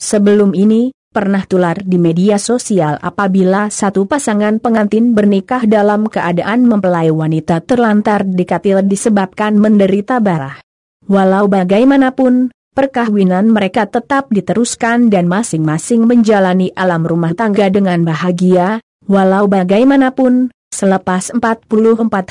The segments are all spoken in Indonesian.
Sebelum ini, pernah tular di media sosial apabila satu pasangan pengantin bernikah dalam keadaan mempelai wanita terlantar di katil disebabkan menderita barah. Walau bagaimanapun, perkahwinan mereka tetap diteruskan dan masing-masing menjalani alam rumah tangga dengan bahagia, walau bagaimanapun, selepas 44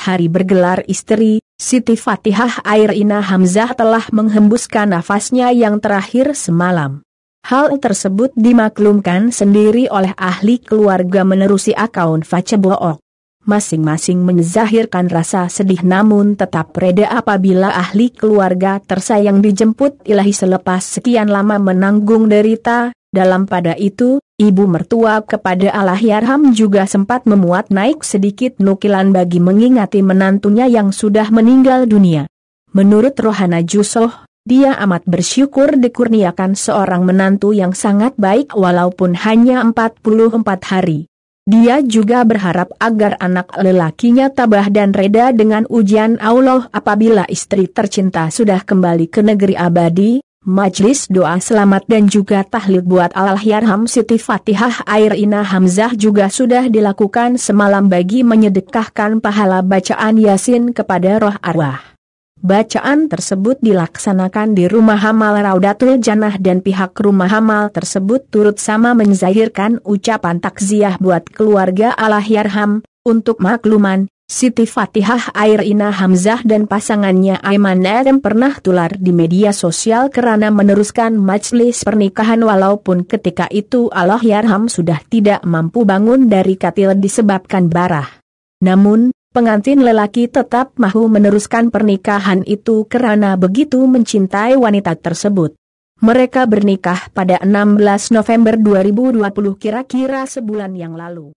hari bergelar istri, Siti Fatihah Air Ina Hamzah telah menghembuskan nafasnya yang terakhir semalam. Hal tersebut dimaklumkan sendiri oleh ahli keluarga menerusi akun Facebook. Masing-masing menzahirkan rasa sedih namun tetap reda apabila ahli keluarga tersayang dijemput ilahi selepas sekian lama menanggung derita, dalam pada itu, ibu mertua kepada Allahyarham juga sempat memuat naik sedikit nukilan bagi mengingati menantunya yang sudah meninggal dunia. Menurut Rohana Jusoh, dia amat bersyukur dikurniakan seorang menantu yang sangat baik walaupun hanya 44 hari. Dia juga berharap agar anak lelakinya tabah dan reda dengan ujian Allah apabila istri tercinta sudah kembali ke negeri abadi, Majlis doa selamat dan juga tahlil buat Allahyarham Siti Fatihah Air Ina Hamzah juga sudah dilakukan semalam bagi menyedekahkan pahala bacaan Yasin kepada roh arwah. Bacaan tersebut dilaksanakan di rumah hamal Raudatul Janah dan pihak rumah hamal tersebut turut sama menzahirkan ucapan takziah buat keluarga Allahyarham, untuk makluman, Siti Fatihah Air Ina Hamzah dan pasangannya Aiman Adam pernah tular di media sosial karena meneruskan majlis pernikahan walaupun ketika itu Allahyarham sudah tidak mampu bangun dari katil disebabkan barah. Namun, pengantin lelaki tetap mahu meneruskan pernikahan itu karena begitu mencintai wanita tersebut. Mereka bernikah pada 16 November 2020 kira-kira sebulan yang lalu.